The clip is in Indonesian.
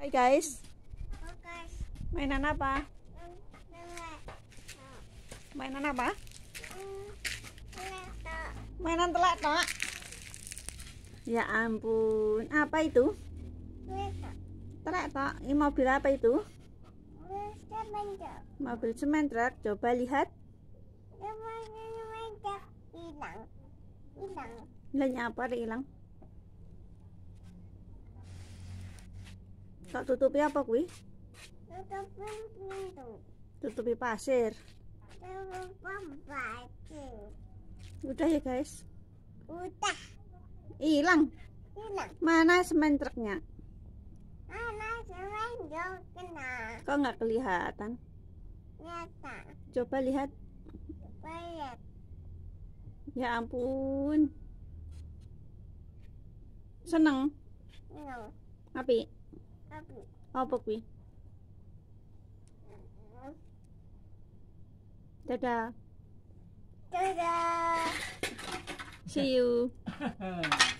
Hai guys. Mainan apa? Hmm, Mainan apa? Hmm, Mainan telak tok. Ya ampun, apa itu? Telak tok. Ini mobil apa itu? Mobil semen truk. Coba lihat. Hilang. Hilang. apa? Hilang. Tak tutupi apa kuwi? Tutupi pintu. Tutupi pasir. Udah ya guys? Udah. Hilang. Hilang. Mana semen truknya? Mana semen truknya? Kok nggak kelihatan? Kelihatan. Coba lihat. Coba lihat. Ya ampun. Seneng. Seneng. Api. Apa kuwi? Dadah. Dadah. See you.